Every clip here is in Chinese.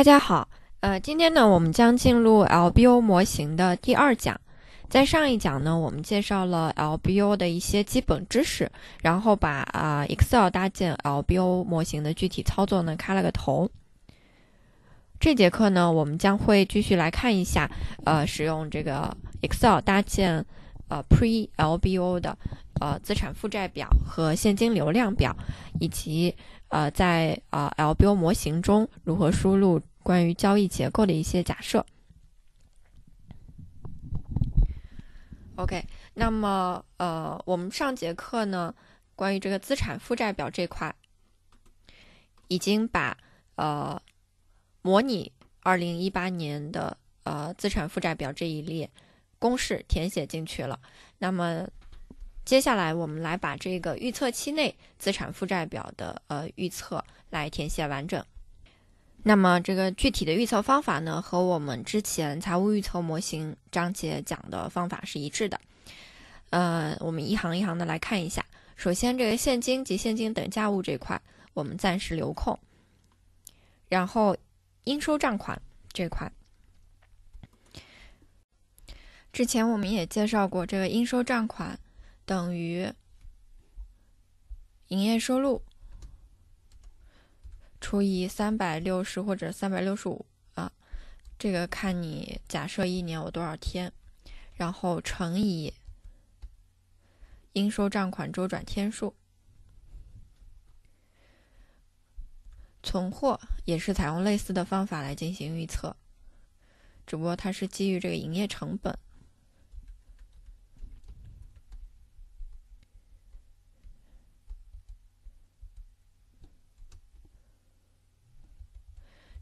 大家好，呃，今天呢，我们将进入 LBO 模型的第二讲。在上一讲呢，我们介绍了 LBO 的一些基本知识，然后把啊 Excel 搭建 LBO 模型的具体操作呢开了个头。这节课呢，我们将会继续来看一下，呃，使用这个 Excel 搭建呃 Pre LBO 的呃资产负债表和现金流量表，以及。呃，在啊 LBO 模型中，如何输入关于交易结构的一些假设？OK，那么呃，我们上节课呢，关于这个资产负债表这块，已经把呃模拟二零一八年的呃资产负债表这一列公式填写进去了。那么。接下来我们来把这个预测期内资产负债表的呃预测来填写完整。那么这个具体的预测方法呢，和我们之前财务预测模型章节讲的方法是一致的。呃，我们一行一行的来看一下。首先，这个现金及现金等价物这块，我们暂时留空。然后，应收账款这块，之前我们也介绍过这个应收账款。等于营业收入除以三百六十或者三百六十五啊，这个看你假设一年有多少天，然后乘以应收账款周转天数。存货也是采用类似的方法来进行预测，只不过它是基于这个营业成本。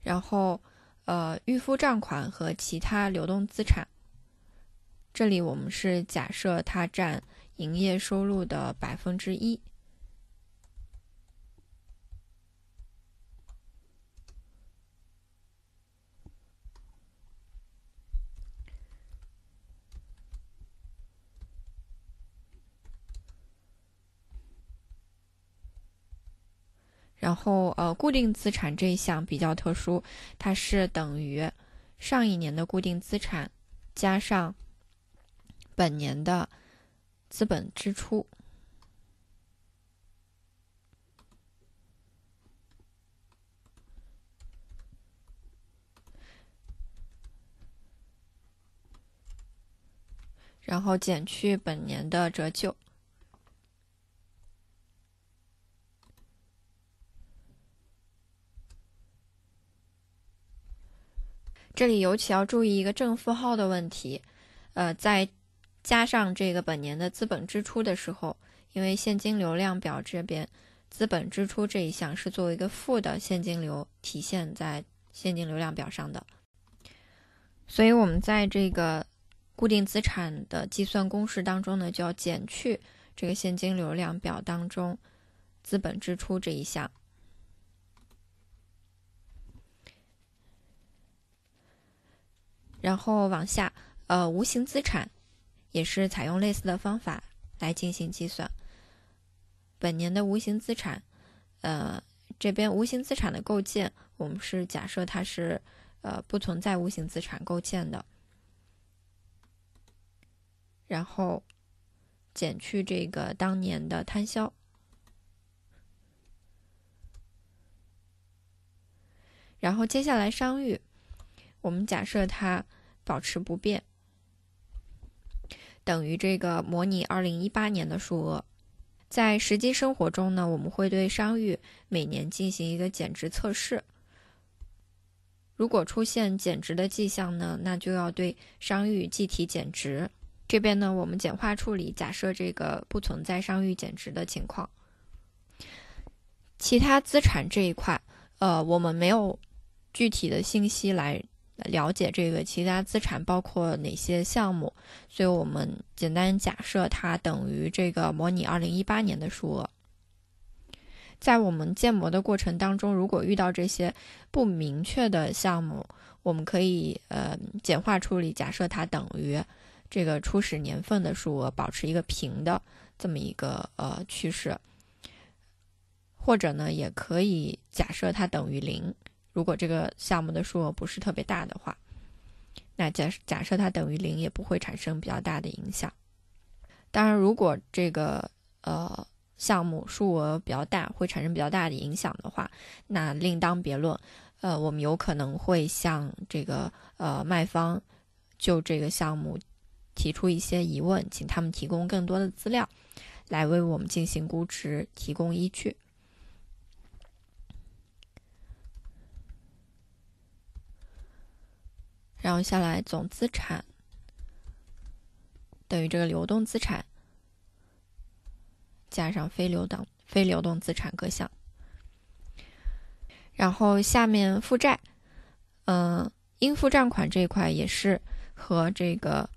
然后，呃，预付账款和其他流动资产，这里我们是假设它占营业收入的百分之一。然后，呃，固定资产这一项比较特殊，它是等于上一年的固定资产加上本年的资本支出，然后减去本年的折旧。这里尤其要注意一个正负号的问题，呃，再加上这个本年的资本支出的时候，因为现金流量表这边资本支出这一项是作为一个负的现金流体现在现金流量表上的，所以我们在这个固定资产的计算公式当中呢，就要减去这个现金流量表当中资本支出这一项。然后往下，呃，无形资产也是采用类似的方法来进行计算。本年的无形资产，呃，这边无形资产的构建，我们是假设它是呃不存在无形资产构建的，然后减去这个当年的摊销，然后接下来商誉。我们假设它保持不变，等于这个模拟二零一八年的数额。在实际生活中呢，我们会对商誉每年进行一个减值测试。如果出现减值的迹象呢，那就要对商誉计提减值。这边呢，我们简化处理，假设这个不存在商誉减值的情况。其他资产这一块，呃，我们没有具体的信息来。了解这个其他资产包括哪些项目，所以我们简单假设它等于这个模拟2018年的数额。在我们建模的过程当中，如果遇到这些不明确的项目，我们可以呃简化处理，假设它等于这个初始年份的数额，保持一个平的这么一个呃趋势，或者呢也可以假设它等于零。如果这个项目的数额不是特别大的话，那假假设它等于零，也不会产生比较大的影响。当然，如果这个呃项目数额比较大会产生比较大的影响的话，那另当别论。呃，我们有可能会向这个呃卖方就这个项目提出一些疑问，请他们提供更多的资料，来为我们进行估值提供依据。然后下来，总资产等于这个流动资产加上非流动非流动资产各项。然后下面负债，嗯，应付账款这一块也是和这个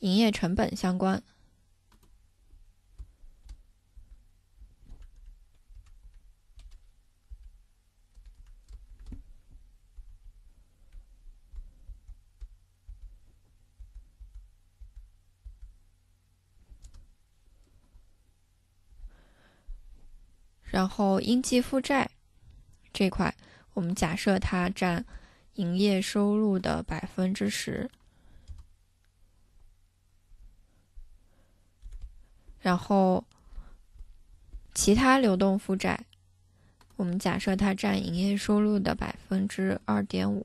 营业成本相关。然后，应计负债这块，我们假设它占营业收入的百分之十。然后，其他流动负债，我们假设它占营业收入的百分之二点五。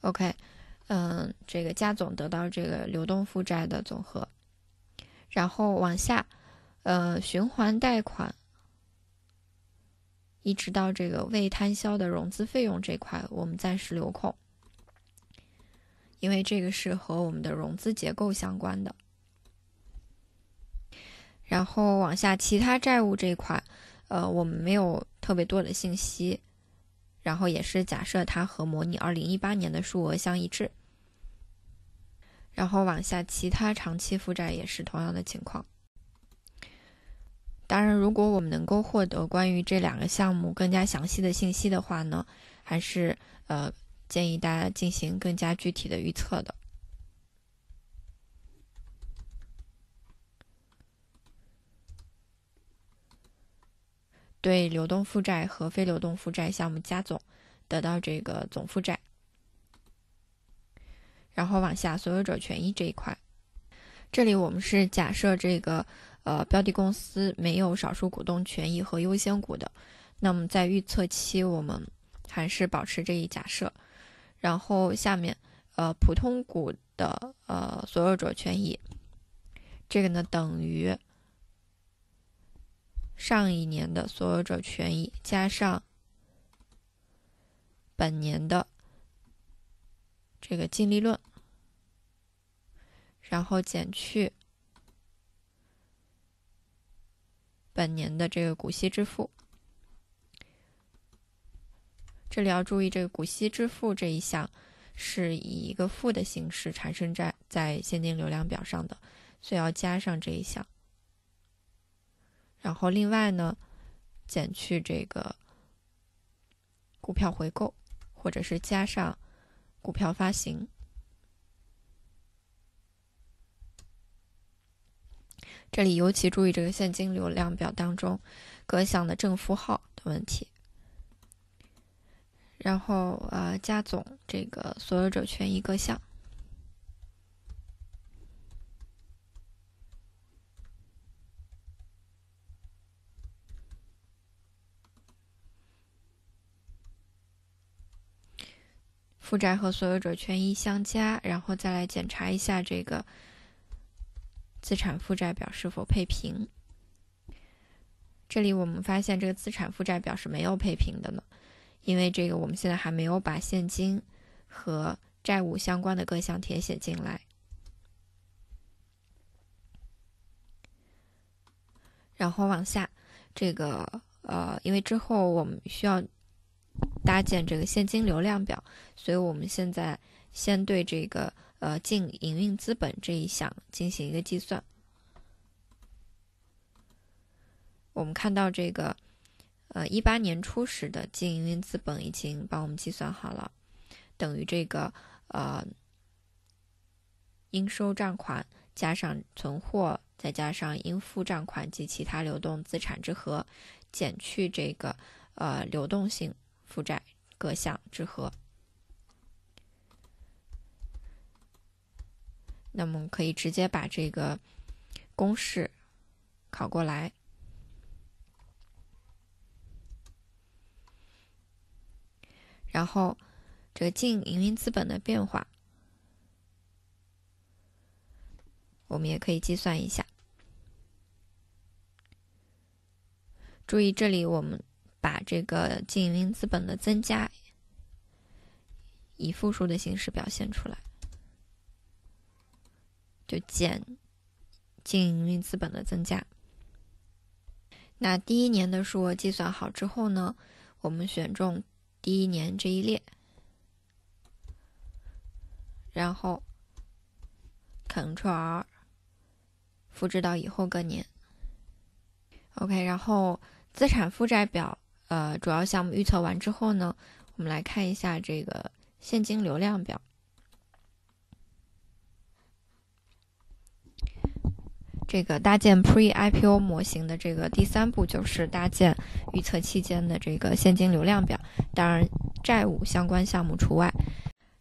OK。嗯，这个加总得到这个流动负债的总和，然后往下，呃，循环贷款，一直到这个未摊销的融资费用这块，我们暂时留空，因为这个是和我们的融资结构相关的。然后往下，其他债务这一块，呃，我们没有特别多的信息，然后也是假设它和模拟二零一八年的数额相一致。然后往下，其他长期负债也是同样的情况。当然，如果我们能够获得关于这两个项目更加详细的信息的话呢，还是呃建议大家进行更加具体的预测的。对流动负债和非流动负债项目加总，得到这个总负债。然后往下，所有者权益这一块，这里我们是假设这个呃标的公司没有少数股东权益和优先股的，那么在预测期我们还是保持这一假设。然后下面呃普通股的呃所有者权益，这个呢等于上一年的所有者权益加上本年的这个净利润。然后减去本年的这个股息支付，这里要注意，这个股息支付这一项是以一个负的形式产生在在现金流量表上的，所以要加上这一项。然后另外呢，减去这个股票回购，或者是加上股票发行。这里尤其注意这个现金流量表当中各项的正负号的问题，然后呃，加总这个所有者权益各项，负债和所有者权益相加，然后再来检查一下这个。资产负债表是否配平？这里我们发现这个资产负债表是没有配平的呢，因为这个我们现在还没有把现金和债务相关的各项填写进来。然后往下，这个呃，因为之后我们需要搭建这个现金流量表，所以我们现在先对这个。呃，净营运资本这一项进行一个计算。我们看到这个，呃，一八年初始的净营运资本已经帮我们计算好了，等于这个呃应收账款加上存货再加上应付账款及其他流动资产之和，减去这个呃流动性负债各项之和。那么可以直接把这个公式拷过来，然后这个净营运资本的变化，我们也可以计算一下。注意，这里我们把这个净营运资本的增加以负数的形式表现出来。就减净营运资本的增加。那第一年的数额计算好之后呢，我们选中第一年这一列，然后 Ctrl R 复制到以后各年。OK，然后资产负债表呃主要项目预测完之后呢，我们来看一下这个现金流量表。这个搭建 pre-IPO 模型的这个第三步就是搭建预测期间的这个现金流量表，当然债务相关项目除外。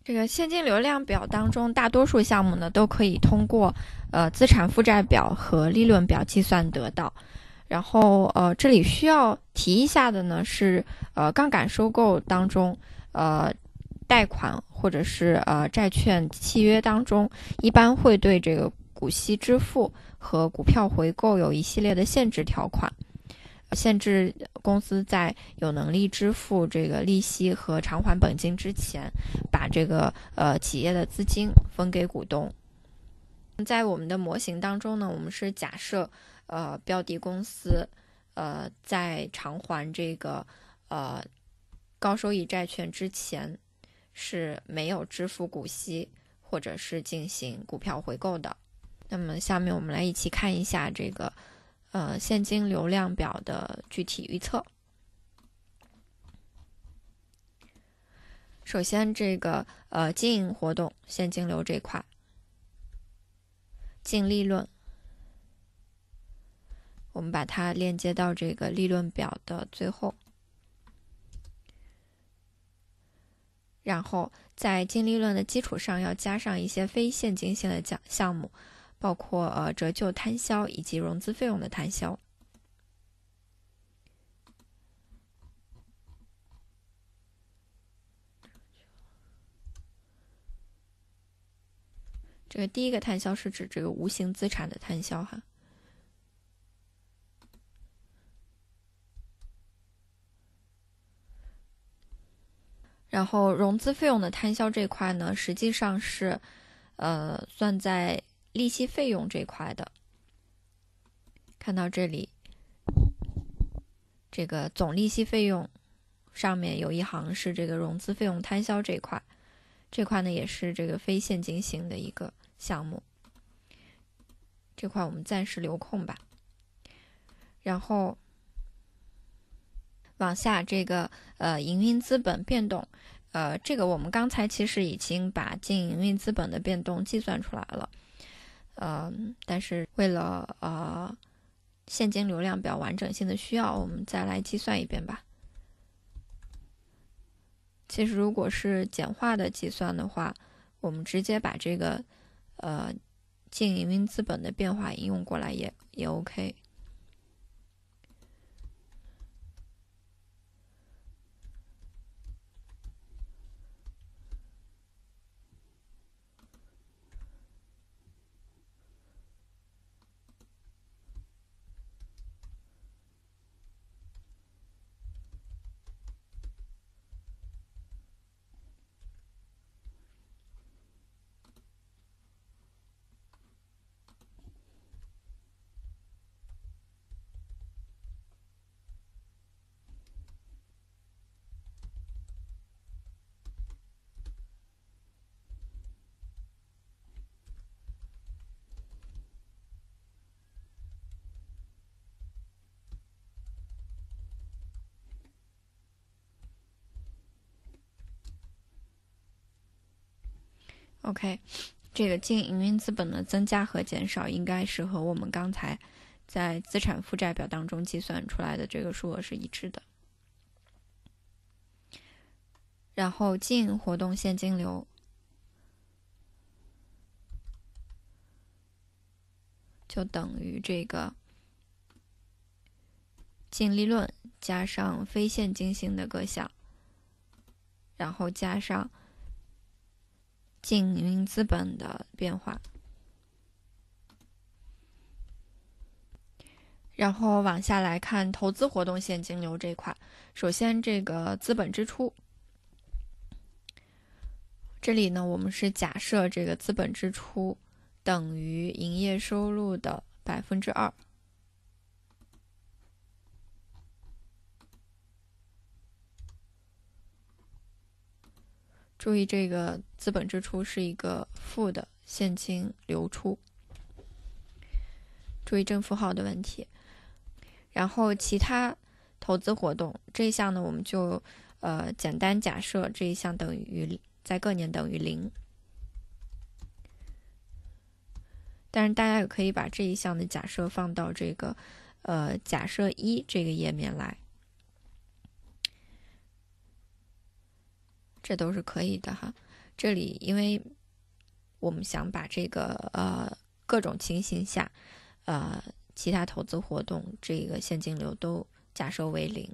这个现金流量表当中，大多数项目呢都可以通过呃资产负债表和利润表计算得到。然后呃这里需要提一下的呢是呃杠杆收购当中呃贷款或者是呃债券契约当中，一般会对这个股息支付。和股票回购有一系列的限制条款，限制公司在有能力支付这个利息和偿还本金之前，把这个呃企业的资金分给股东。在我们的模型当中呢，我们是假设呃标的公司呃在偿还这个呃高收益债券之前是没有支付股息或者是进行股票回购的。那么，下面我们来一起看一下这个，呃，现金流量表的具体预测。首先，这个呃，经营活动现金流这块，净利润，我们把它链接到这个利润表的最后，然后在净利润的基础上，要加上一些非现金性的项项目。包括呃折旧摊销以及融资费用的摊销。这个第一个摊销是指这个无形资产的摊销哈。然后融资费用的摊销这块呢，实际上是呃算在。利息费用这块的，看到这里，这个总利息费用上面有一行是这个融资费用摊销这块，这块呢也是这个非现金型的一个项目，这块我们暂时留空吧。然后往下这个呃营运资本变动，呃这个我们刚才其实已经把净营运资本的变动计算出来了。呃，但是为了呃现金流量表完整性的需要，我们再来计算一遍吧。其实如果是简化的计算的话，我们直接把这个呃净营运资本的变化应用过来也也 OK。OK，这个净营运资本的增加和减少应该是和我们刚才在资产负债表当中计算出来的这个数额是一致的。然后，净活动现金流就等于这个净利润加上非现金性的各项，然后加上。净营资本的变化，然后往下来看投资活动现金流这一块。首先，这个资本支出，这里呢，我们是假设这个资本支出等于营业收入的百分之二。注意，这个资本支出是一个负的现金流出。注意正负号的问题。然后，其他投资活动这一项呢，我们就呃简单假设这一项等于在各年等于零。但是大家也可以把这一项的假设放到这个呃假设一这个页面来。这都是可以的哈，这里因为我们想把这个呃各种情形下，呃其他投资活动这个现金流都假设为零，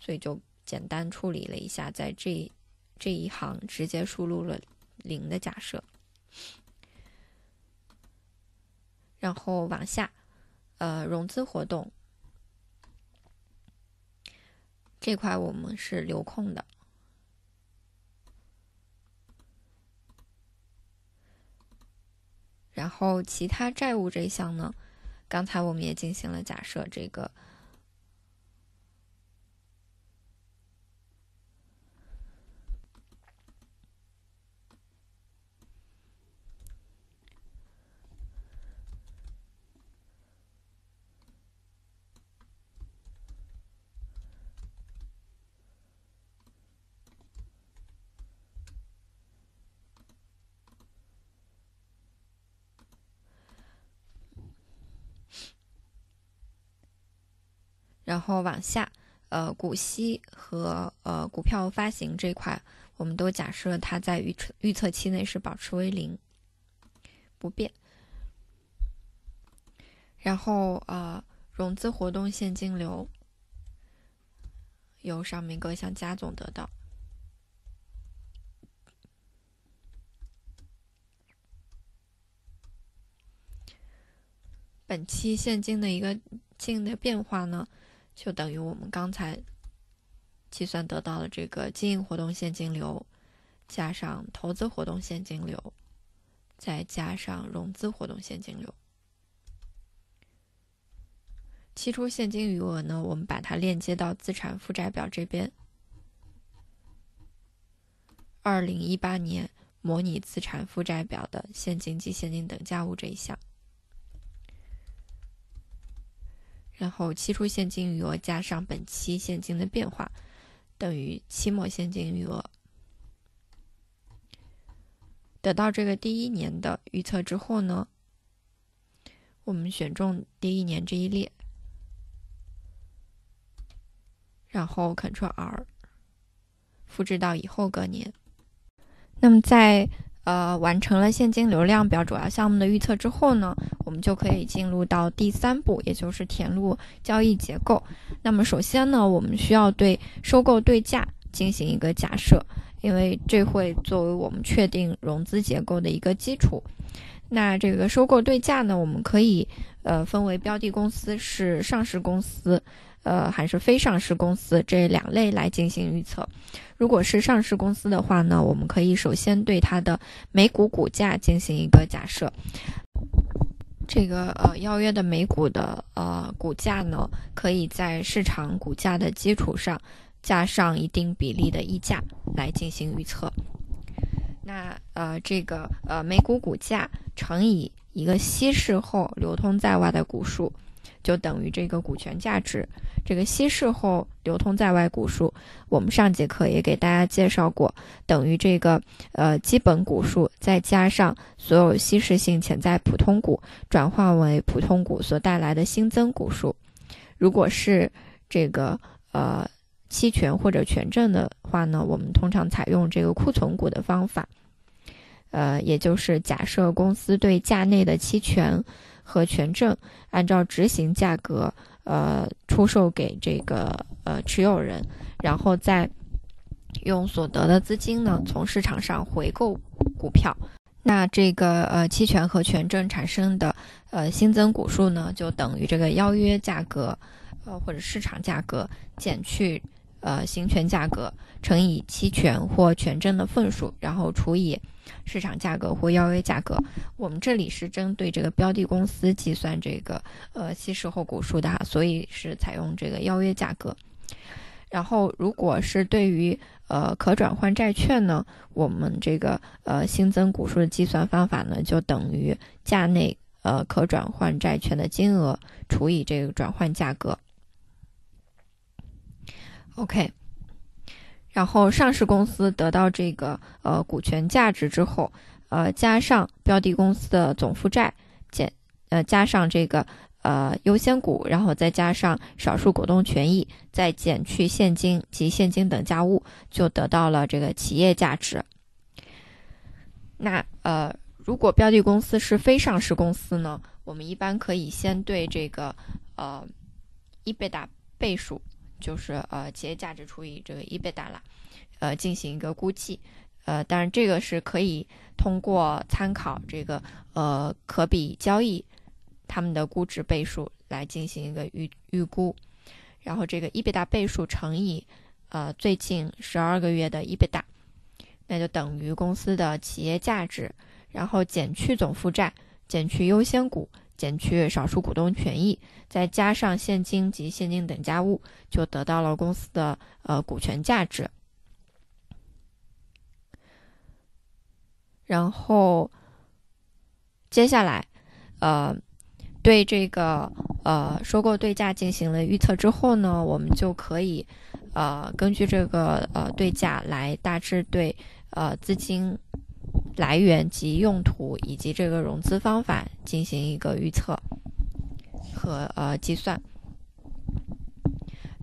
所以就简单处理了一下，在这这一行直接输入了零的假设，然后往下，呃融资活动这块我们是留空的。然后其他债务这一项呢？刚才我们也进行了假设，这个。然后往下，呃，股息和呃股票发行这块，我们都假设它在预测预测期内是保持为零，不变。然后呃，融资活动现金流由上面各项加总得到。本期现金的一个净的变化呢？就等于我们刚才计算得到的这个经营活动现金流，加上投资活动现金流，再加上融资活动现金流。期初现金余额呢，我们把它链接到资产负债表这边。二零一八年模拟资产负债表的现金及现金等价物这一项。然后期初现金余额加上本期现金的变化，等于期末现金余额。得到这个第一年的预测之后呢，我们选中第一年这一列，然后 Ctrl R，复制到以后隔年。那么在呃，完成了现金流量表主要项目的预测之后呢，我们就可以进入到第三步，也就是填入交易结构。那么首先呢，我们需要对收购对价进行一个假设，因为这会作为我们确定融资结构的一个基础。那这个收购对价呢，我们可以呃分为标的公司是上市公司，呃还是非上市公司这两类来进行预测。如果是上市公司的话呢，我们可以首先对它的每股股价进行一个假设，这个呃，邀约的每股的呃股价呢，可以在市场股价的基础上加上一定比例的溢价来进行预测。那呃，这个呃，每股股价乘以一个稀释后流通在外的股数，就等于这个股权价值。这个稀释后流通在外股数，我们上节课也给大家介绍过，等于这个呃基本股数再加上所有稀释性潜在普通股转化为普通股所带来的新增股数。如果是这个呃。期权或者权证的话呢，我们通常采用这个库存股的方法，呃，也就是假设公司对价内的期权和权证按照执行价格，呃，出售给这个呃持有人，然后再用所得的资金呢从市场上回购股票。那这个呃期权和权证产生的呃新增股数呢，就等于这个邀约价格，呃或者市场价格减去。呃，行权价格乘以期权或权证的份数，然后除以市场价格或邀约价格。我们这里是针对这个标的公司计算这个呃稀释后股数的哈，所以是采用这个邀约价格。然后，如果是对于呃可转换债券呢，我们这个呃新增股数的计算方法呢，就等于价内呃可转换债券的金额除以这个转换价格。OK，然后上市公司得到这个呃股权价值之后，呃加上标的公司的总负债减呃加上这个呃优先股，然后再加上少数股东权益，再减去现金及现金等价物，就得到了这个企业价值。那呃如果标的公司是非上市公司呢，我们一般可以先对这个呃 E 倍达倍数。就是呃企业价值除以这个 EBITDA 啦，呃进行一个估计，呃当然这个是可以通过参考这个呃可比交易他们的估值倍数来进行一个预预估，然后这个 EBITDA 倍数乘以呃最近十二个月的 EBITDA，那就等于公司的企业价值，然后减去总负债，减去优先股。减去少数股东权益，再加上现金及现金等价物，就得到了公司的呃股权价值。然后接下来，呃，对这个呃收购对价进行了预测之后呢，我们就可以呃根据这个呃对价来大致对呃资金。来源及用途，以及这个融资方法进行一个预测和呃计算。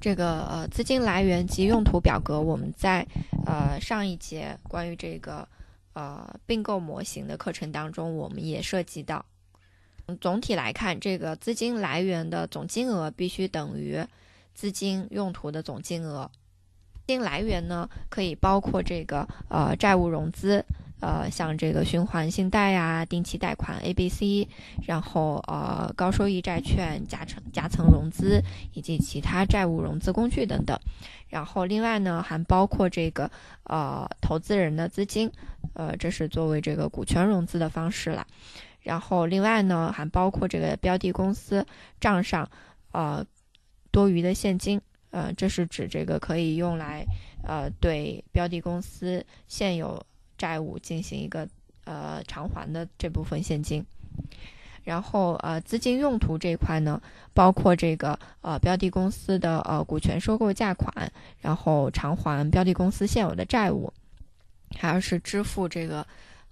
这个呃资金来源及用途表格，我们在呃上一节关于这个呃并购模型的课程当中，我们也涉及到。总体来看，这个资金来源的总金额必须等于资金用途的总金额。资金来源呢，可以包括这个呃债务融资。呃，像这个循环信贷呀、定期贷款 A、B、C，然后呃高收益债券夹层、夹层融资以及其他债务融资工具等等，然后另外呢还包括这个呃投资人的资金，呃这是作为这个股权融资的方式了，然后另外呢还包括这个标的公司账上呃多余的现金，呃这是指这个可以用来呃对标的公司现有。债务进行一个呃偿还的这部分现金，然后呃资金用途这块呢，包括这个呃标的公司的呃股权收购价款，然后偿还标的公司现有的债务，还有是支付这个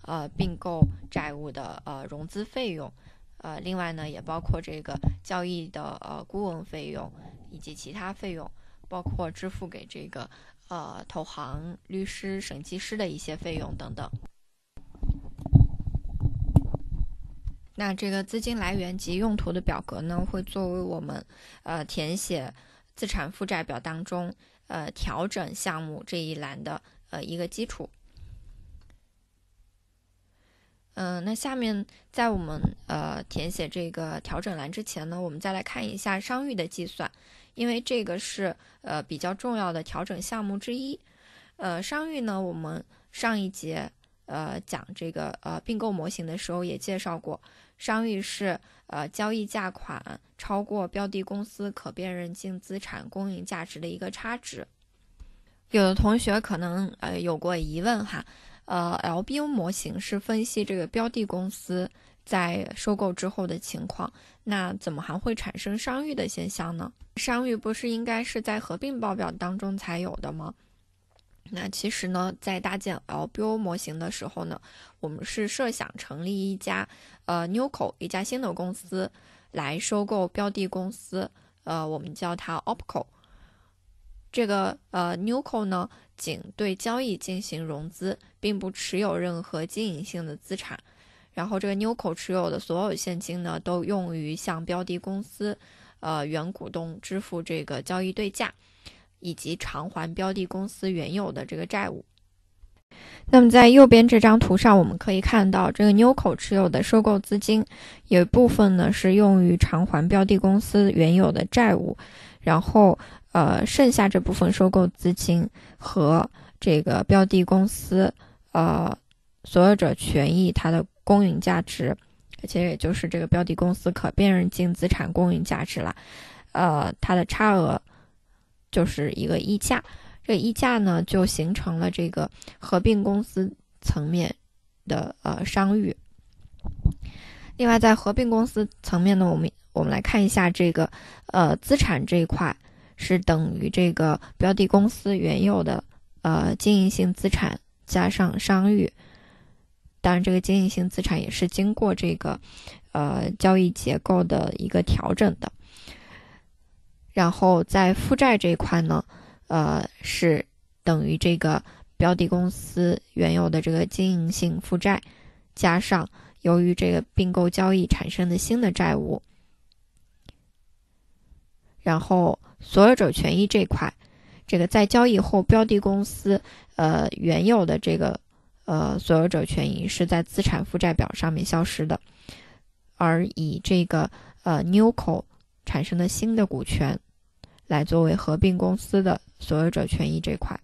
呃并购债务的呃融资费用，呃另外呢也包括这个交易的呃顾问费用以及其他费用，包括支付给这个。呃，投行、律师、审计师的一些费用等等。那这个资金来源及用途的表格呢，会作为我们呃填写资产负债表当中呃调整项目这一栏的呃一个基础。嗯，那下面在我们呃填写这个调整栏之前呢，我们再来看一下商誉的计算。因为这个是呃比较重要的调整项目之一，呃商誉呢，我们上一节呃讲这个呃并购模型的时候也介绍过，商誉是呃交易价款超过标的公司可辨认净资产公允价值的一个差值。有的同学可能呃有过疑问哈，呃 LBO 模型是分析这个标的公司。在收购之后的情况，那怎么还会产生商誉的现象呢？商誉不是应该是在合并报表当中才有的吗？那其实呢，在搭建 LBO 模型的时候呢，我们是设想成立一家呃 Newco 一家新的公司来收购标的公司，呃，我们叫它 Opco。这个呃 Newco 呢，仅对交易进行融资，并不持有任何经营性的资产。然后，这个纽 o 持有的所有现金呢，都用于向标的公司，呃，原股东支付这个交易对价，以及偿还标的公司原有的这个债务。那么，在右边这张图上，我们可以看到，这个纽 o 持有的收购资金，有部分呢是用于偿还标的公司原有的债务，然后，呃，剩下这部分收购资金和这个标的公司，呃，所有者权益它的。公允价值，而且也就是这个标的公司可辨认净资产公允价值啦，呃，它的差额就是一个溢价，这溢价呢就形成了这个合并公司层面的呃商誉。另外，在合并公司层面呢，我们我们来看一下这个呃资产这一块是等于这个标的公司原有的呃经营性资产加上商誉。当然，这个经营性资产也是经过这个呃交易结构的一个调整的。然后在负债这一块呢，呃，是等于这个标的公司原有的这个经营性负债，加上由于这个并购交易产生的新的债务。然后所有者权益这块，这个在交易后标的公司呃原有的这个。呃，所有者权益是在资产负债表上面消失的，而以这个呃 Newco 产生的新的股权来作为合并公司的所有者权益这块。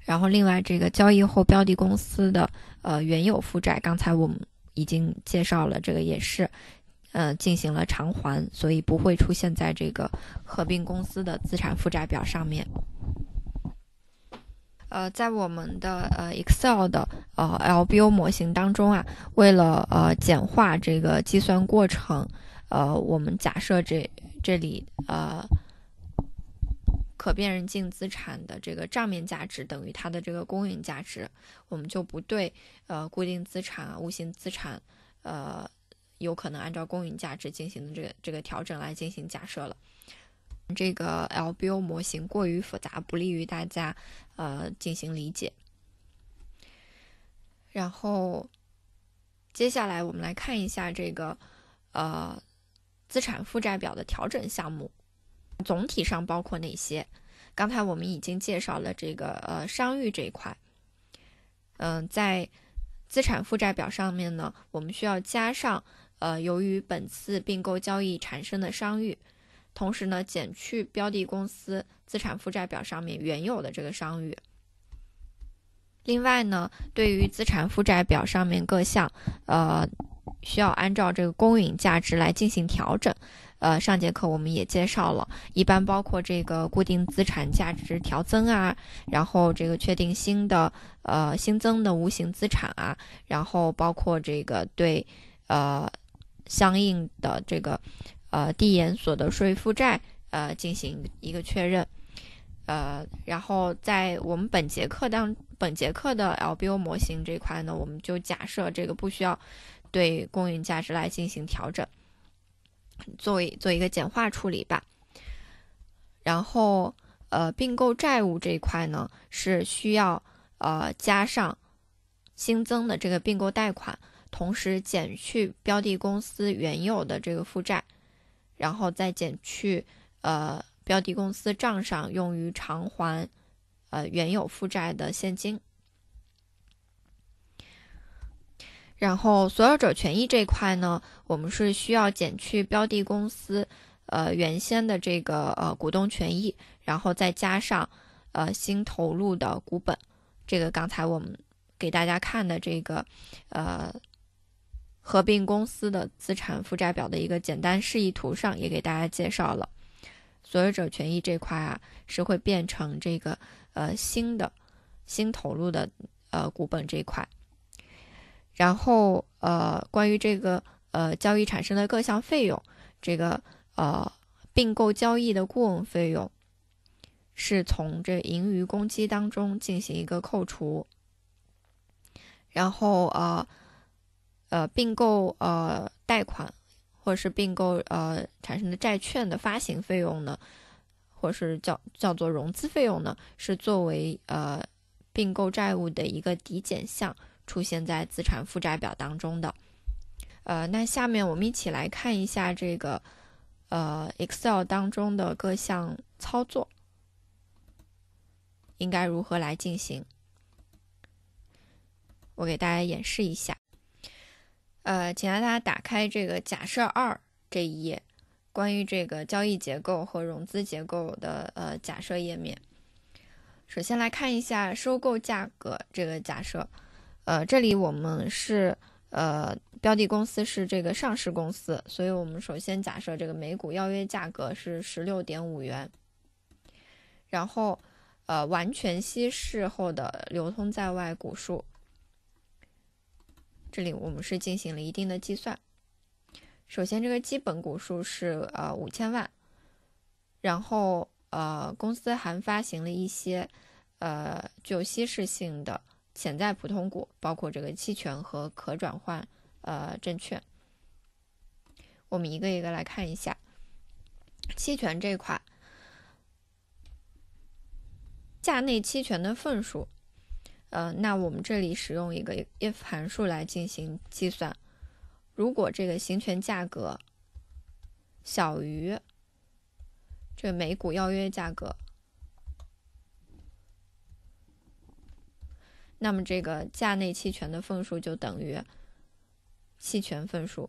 然后，另外这个交易后标的公司的呃原有负债，刚才我们已经介绍了，这个也是呃进行了偿还，所以不会出现在这个合并公司的资产负债表上面。呃，在我们的呃 Excel 的呃 LBO 模型当中啊，为了呃简化这个计算过程，呃，我们假设这这里呃可辨认净资产的这个账面价值等于它的这个公允价值，我们就不对呃固定资产、无形资产呃有可能按照公允价值进行的这个这个调整来进行假设了。这个 LBO 模型过于复杂，不利于大家呃进行理解。然后，接下来我们来看一下这个呃资产负债表的调整项目，总体上包括哪些？刚才我们已经介绍了这个呃商誉这一块。嗯，在资产负债表上面呢，我们需要加上呃由于本次并购交易产生的商誉。同时呢，减去标的公司资产负债表上面原有的这个商誉。另外呢，对于资产负债表上面各项，呃，需要按照这个公允价值来进行调整。呃，上节课我们也介绍了，一般包括这个固定资产价值调增啊，然后这个确定新的呃新增的无形资产啊，然后包括这个对呃相应的这个。呃，递延所得税负债呃进行一个确认，呃，然后在我们本节课当本节课的 LBO 模型这块呢，我们就假设这个不需要对公允价值来进行调整，作为做一个简化处理吧。然后呃，并购债务这一块呢是需要呃加上新增的这个并购贷款，同时减去标的公司原有的这个负债。然后再减去，呃，标的公司账上用于偿还，呃，原有负债的现金。然后所有者权益这块呢，我们是需要减去标的公司，呃，原先的这个呃股东权益，然后再加上，呃，新投入的股本。这个刚才我们给大家看的这个，呃。合并公司的资产负债表的一个简单示意图上，也给大家介绍了所有者权益这块啊，是会变成这个呃新的新投入的呃股本这一块。然后呃，关于这个呃交易产生的各项费用，这个呃并购交易的顾问费用是从这盈余公积当中进行一个扣除。然后呃。呃，并购呃贷款，或者是并购呃产生的债券的发行费用呢，或是叫叫做融资费用呢，是作为呃并购债务的一个抵减项出现在资产负债表当中的。呃，那下面我们一起来看一下这个呃 Excel 当中的各项操作应该如何来进行。我给大家演示一下。呃，请大家打开这个假设二这一页，关于这个交易结构和融资结构的呃假设页面。首先来看一下收购价格这个假设，呃，这里我们是呃标的公司是这个上市公司，所以我们首先假设这个每股邀约价格是十六点五元，然后呃完全稀释后的流通在外股数。这里我们是进行了一定的计算。首先，这个基本股数是呃五千万，然后呃公司还发行了一些呃具有稀释性的潜在普通股，包括这个期权和可转换呃证券。我们一个一个来看一下，期权这块，价内期权的份数。呃，那我们这里使用一个 if 函数来进行计算，如果这个行权价格小于这每股邀约价格，那么这个价内期权的份数就等于期权份数，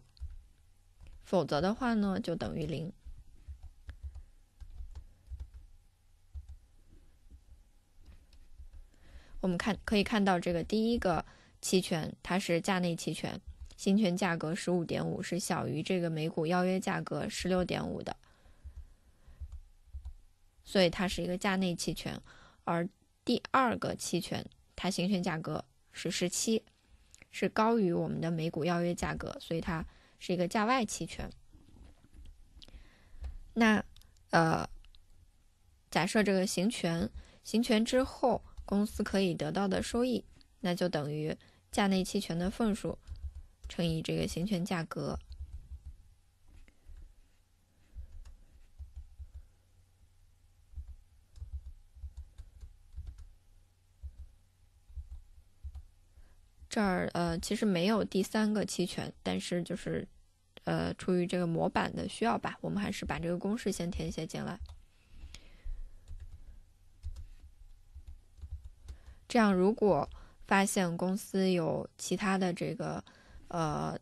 否则的话呢，就等于零。我们看可以看到，这个第一个期权它是价内期权，行权价格十五点五是小于这个每股邀约价格十六点五的，所以它是一个价内期权。而第二个期权，它行权价格是十七，是高于我们的每股邀约价格，所以它是一个价外期权。那呃，假设这个行权行权之后。公司可以得到的收益，那就等于价内期权的份数乘以这个行权价格。这儿呃，其实没有第三个期权，但是就是呃，出于这个模板的需要吧，我们还是把这个公式先填写进来。这样，如果发现公司有其他的这个，呃，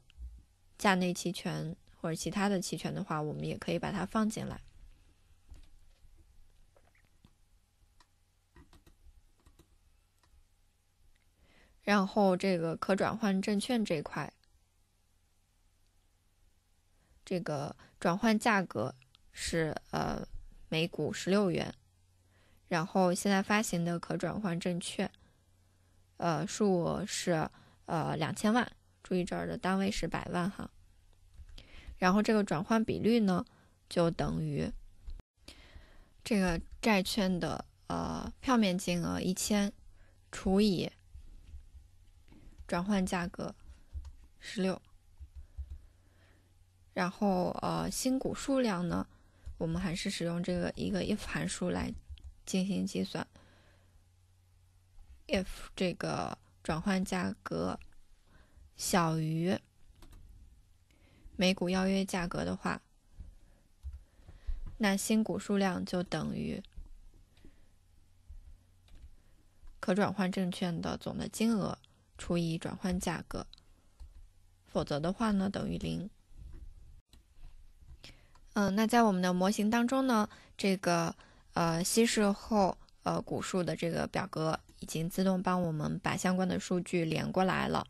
价内期权或者其他的期权的话，我们也可以把它放进来。然后这个可转换证券这块，这个转换价格是呃每股十六元。然后现在发行的可转换证券，呃，数额是呃两千万，注意这儿的单位是百万哈。然后这个转换比率呢，就等于这个债券的呃票面金额一千除以转换价格十六。然后呃新股数量呢，我们还是使用这个一个 IF 函数来。进行计算，if 这个转换价格小于每股邀约价格的话，那新股数量就等于可转换证券的总的金额除以转换价格，否则的话呢等于零。嗯，那在我们的模型当中呢，这个。呃，稀释后呃股数的这个表格已经自动帮我们把相关的数据连过来了。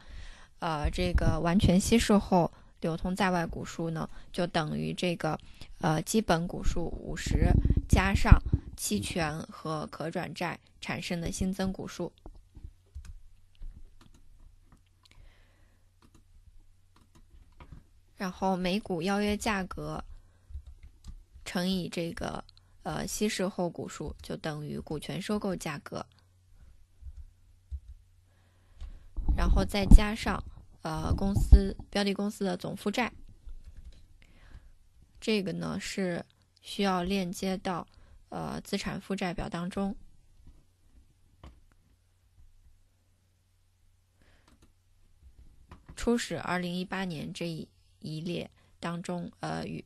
呃，这个完全稀释后流通在外股数呢，就等于这个呃基本股数五十加上期权和可转债产生的新增股数，然后每股邀约价格乘以这个。呃，稀释后股数就等于股权收购价格，然后再加上呃公司标的公司的总负债，这个呢是需要链接到呃资产负债表当中，初始二零一八年这一一列当中呃原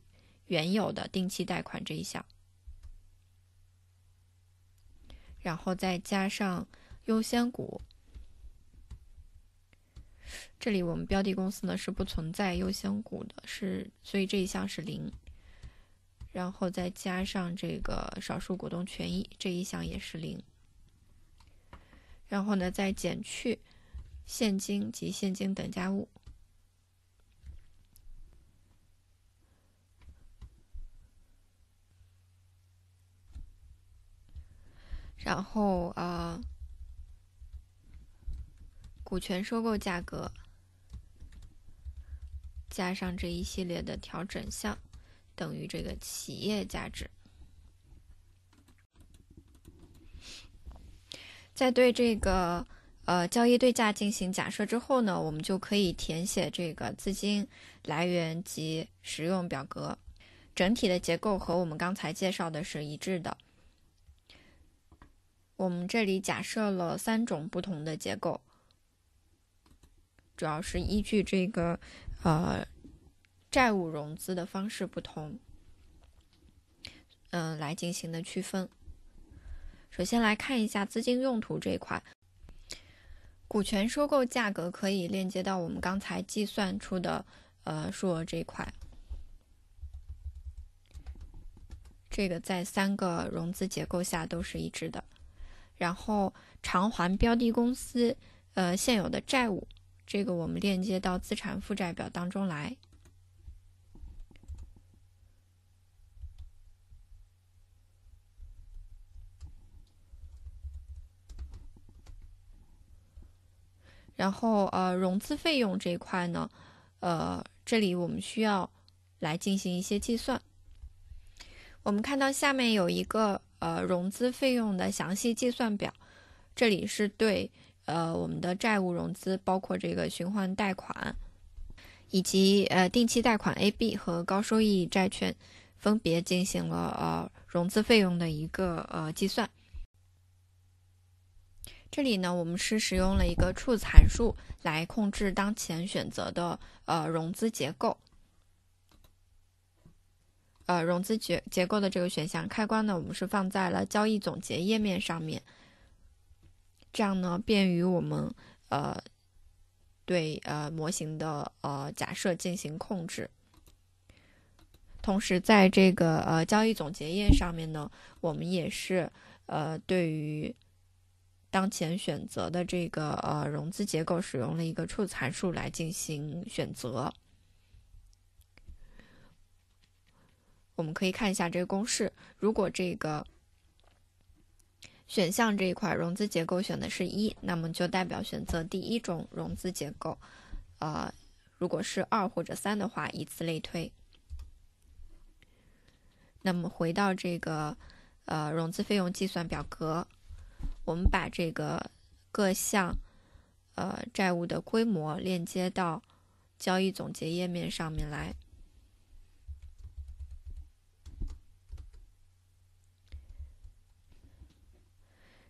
原有的定期贷款这一项。然后再加上优先股，这里我们标的公司呢是不存在优先股的，是所以这一项是零。然后再加上这个少数股东权益，这一项也是零。然后呢再减去现金及现金等价物。然后，呃，股权收购价格加上这一系列的调整项，等于这个企业价值。在对这个呃交易对价进行假设之后呢，我们就可以填写这个资金来源及使用表格。整体的结构和我们刚才介绍的是一致的。我们这里假设了三种不同的结构，主要是依据这个呃债务融资的方式不同，嗯来进行的区分。首先来看一下资金用途这一块，股权收购价格可以链接到我们刚才计算出的呃数额这一块，这个在三个融资结构下都是一致的。然后偿还标的公司，呃，现有的债务，这个我们链接到资产负债表当中来。然后，呃，融资费用这一块呢，呃，这里我们需要来进行一些计算。我们看到下面有一个。呃，融资费用的详细计算表，这里是对呃我们的债务融资，包括这个循环贷款，以及呃定期贷款 A、B 和高收益债券，分别进行了呃融资费用的一个呃计算。这里呢，我们是使用了一个 t r u e 函数来控制当前选择的呃融资结构。呃，融资结结构的这个选项开关呢，我们是放在了交易总结页面上面，这样呢，便于我们呃对呃模型的呃假设进行控制。同时，在这个呃交易总结页上面呢，我们也是呃对于当前选择的这个呃融资结构使用了一个 t 子函数来进行选择。我们可以看一下这个公式，如果这个选项这一块融资结构选的是“一”，那么就代表选择第一种融资结构，呃，如果是“二”或者“三”的话，以此类推。那么回到这个呃融资费用计算表格，我们把这个各项呃债务的规模链接到交易总结页面上面来。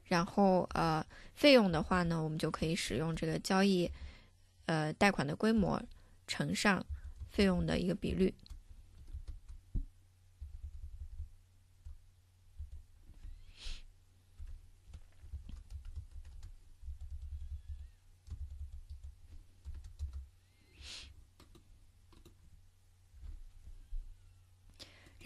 然后，呃，费用的话呢，我们就可以使用这个交易，呃，贷款的规模乘上费用的一个比率。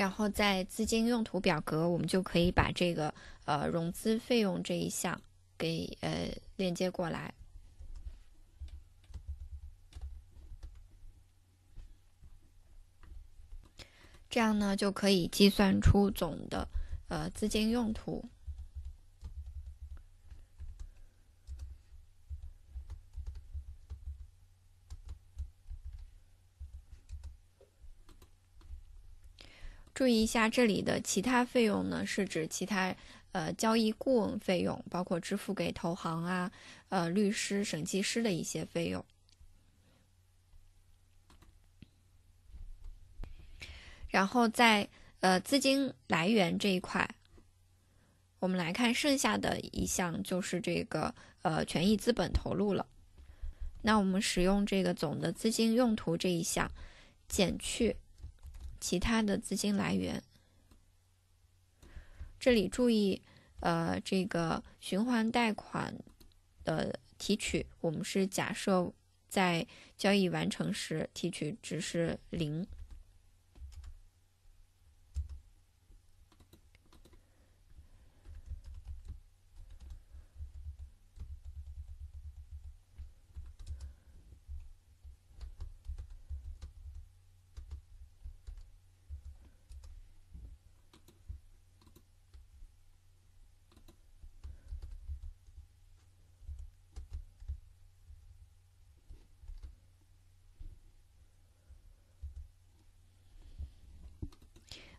然后在资金用途表格，我们就可以把这个呃融资费用这一项给呃链接过来，这样呢就可以计算出总的呃资金用途。注意一下，这里的其他费用呢，是指其他，呃，交易顾问费用，包括支付给投行啊，呃，律师、审计师的一些费用。然后在呃资金来源这一块，我们来看剩下的一项就是这个呃权益资本投入了。那我们使用这个总的资金用途这一项减去。其他的资金来源，这里注意，呃，这个循环贷款的提取，我们是假设在交易完成时提取值是零。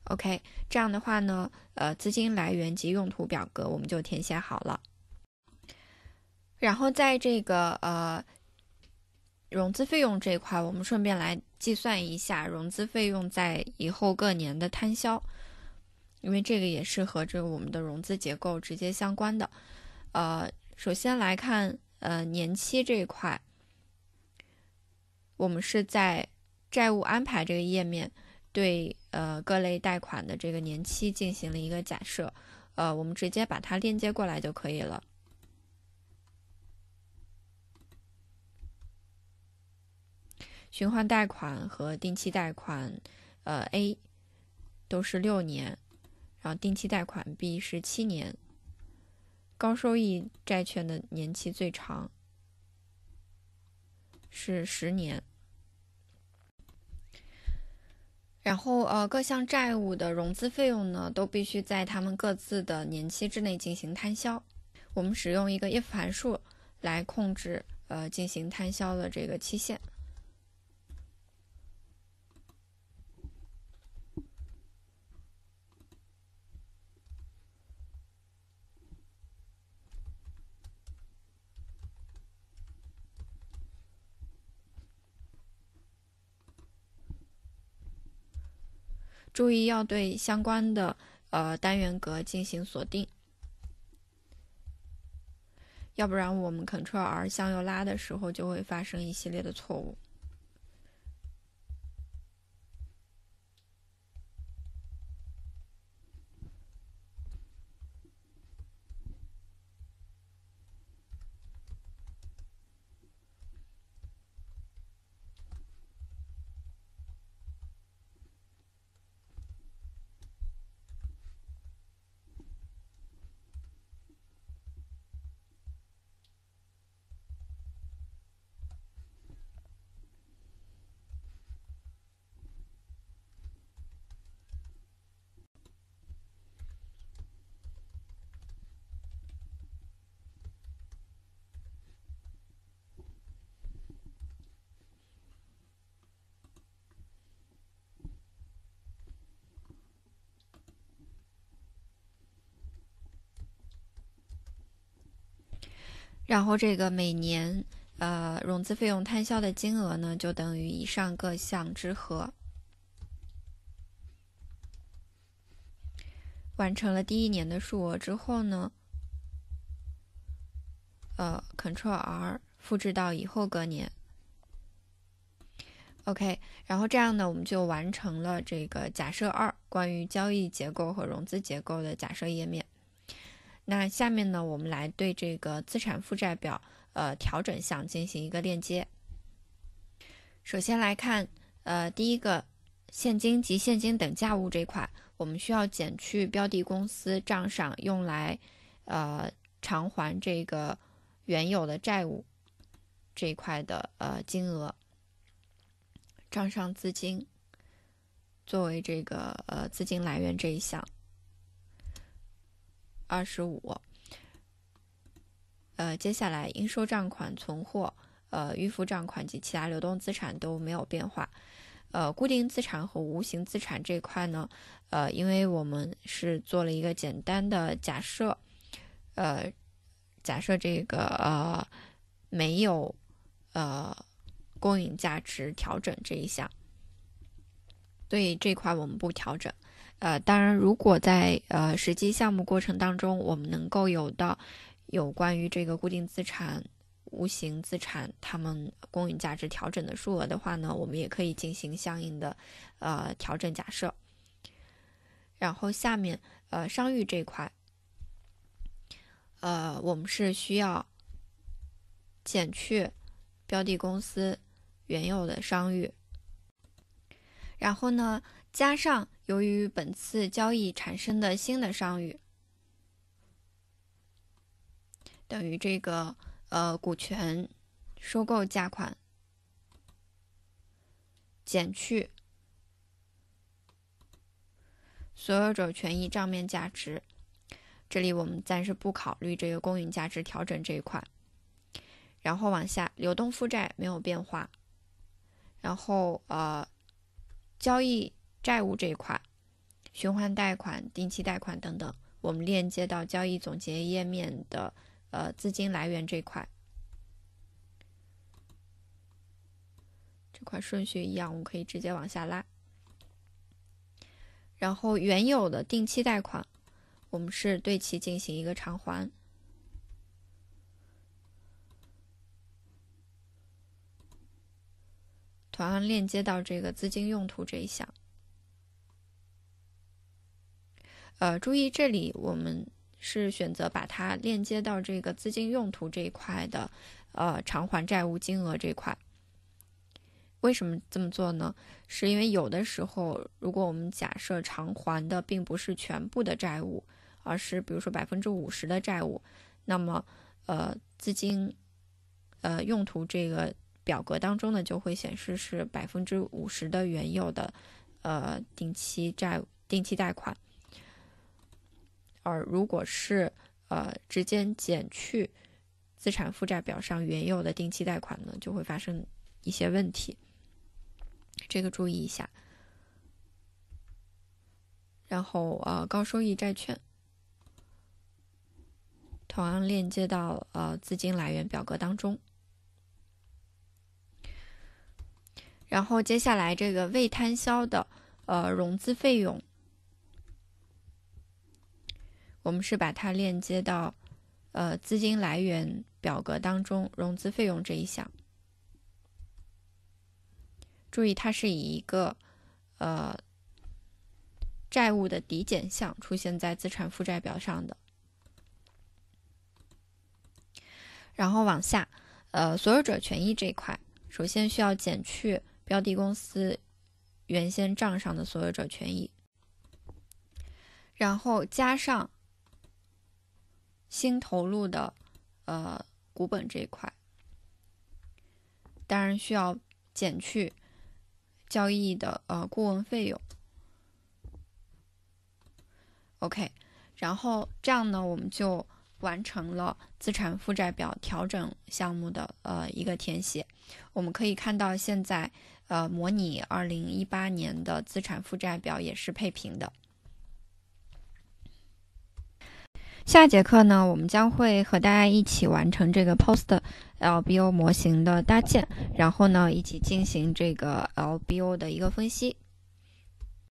OK，这样的话呢，呃，资金来源及用途表格我们就填写好了。然后在这个呃融资费用这一块，我们顺便来计算一下融资费用在以后各年的摊销，因为这个也是和这个我们的融资结构直接相关的。呃，首先来看呃年期这一块，我们是在债务安排这个页面。对，呃，各类贷款的这个年期进行了一个假设，呃，我们直接把它链接过来就可以了。循环贷款和定期贷款，呃，A 都是六年，然后定期贷款 B 是七年，高收益债券的年期最长是十年。然后，呃，各项债务的融资费用呢，都必须在他们各自的年期之内进行摊销。我们使用一个 IF 函数来控制，呃，进行摊销的这个期限。注意要对相关的呃单元格进行锁定，要不然我们 Ctrl R 向右拉的时候就会发生一系列的错误。然后这个每年，呃，融资费用摊销的金额呢，就等于以上各项之和。完成了第一年的数额之后呢，呃，Ctrl R 复制到以后各年。OK，然后这样呢，我们就完成了这个假设二关于交易结构和融资结构的假设页面。那下面呢，我们来对这个资产负债表，呃，调整项进行一个链接。首先来看，呃，第一个现金及现金等价物这块，我们需要减去标的公司账上用来，呃，偿还这个原有的债务这一块的呃金额。账上资金作为这个呃资金来源这一项。二十五，呃，接下来应收账款、存货、呃，预付账款及其他流动资产都没有变化，呃，固定资产和无形资产这块呢，呃，因为我们是做了一个简单的假设，呃，假设这个呃没有呃公允价值调整这一项，所以这块我们不调整。呃，当然，如果在呃实际项目过程当中，我们能够有到有关于这个固定资产、无形资产它们公允价值调整的数额的话呢，我们也可以进行相应的呃调整假设。然后下面呃商誉这块，呃，我们是需要减去标的公司原有的商誉，然后呢加上。由于本次交易产生的新的商誉，等于这个呃股权收购价款减去所有者权益账面价值。这里我们暂时不考虑这个公允价值调整这一块。然后往下，流动负债没有变化。然后呃，交易。债务这一块，循环贷款、定期贷款等等，我们链接到交易总结页面的呃资金来源这一块，这块顺序一样，我们可以直接往下拉。然后原有的定期贷款，我们是对其进行一个偿还，同样链接到这个资金用途这一项。呃，注意这里我们是选择把它链接到这个资金用途这一块的，呃，偿还债务金额这一块。为什么这么做呢？是因为有的时候，如果我们假设偿还的并不是全部的债务，而是比如说百分之五十的债务，那么，呃，资金，呃，用途这个表格当中呢，就会显示是百分之五十的原有的，呃，定期债定期贷款。而如果是呃直接减去资产负债表上原有的定期贷款呢，就会发生一些问题，这个注意一下。然后呃高收益债券同样链接到呃资金来源表格当中。然后接下来这个未摊销的呃融资费用。我们是把它链接到，呃，资金来源表格当中，融资费用这一项。注意，它是以一个呃债务的抵减项出现在资产负债表上的。然后往下，呃，所有者权益这一块，首先需要减去标的公司原先账上的所有者权益，然后加上。新投入的，呃，股本这一块，当然需要减去交易的呃顾问费用。OK，然后这样呢，我们就完成了资产负债表调整项目的呃一个填写。我们可以看到，现在呃模拟二零一八年的资产负债表也是配平的。下节课呢，我们将会和大家一起完成这个 Post LBO 模型的搭建，然后呢，一起进行这个 LBO 的一个分析。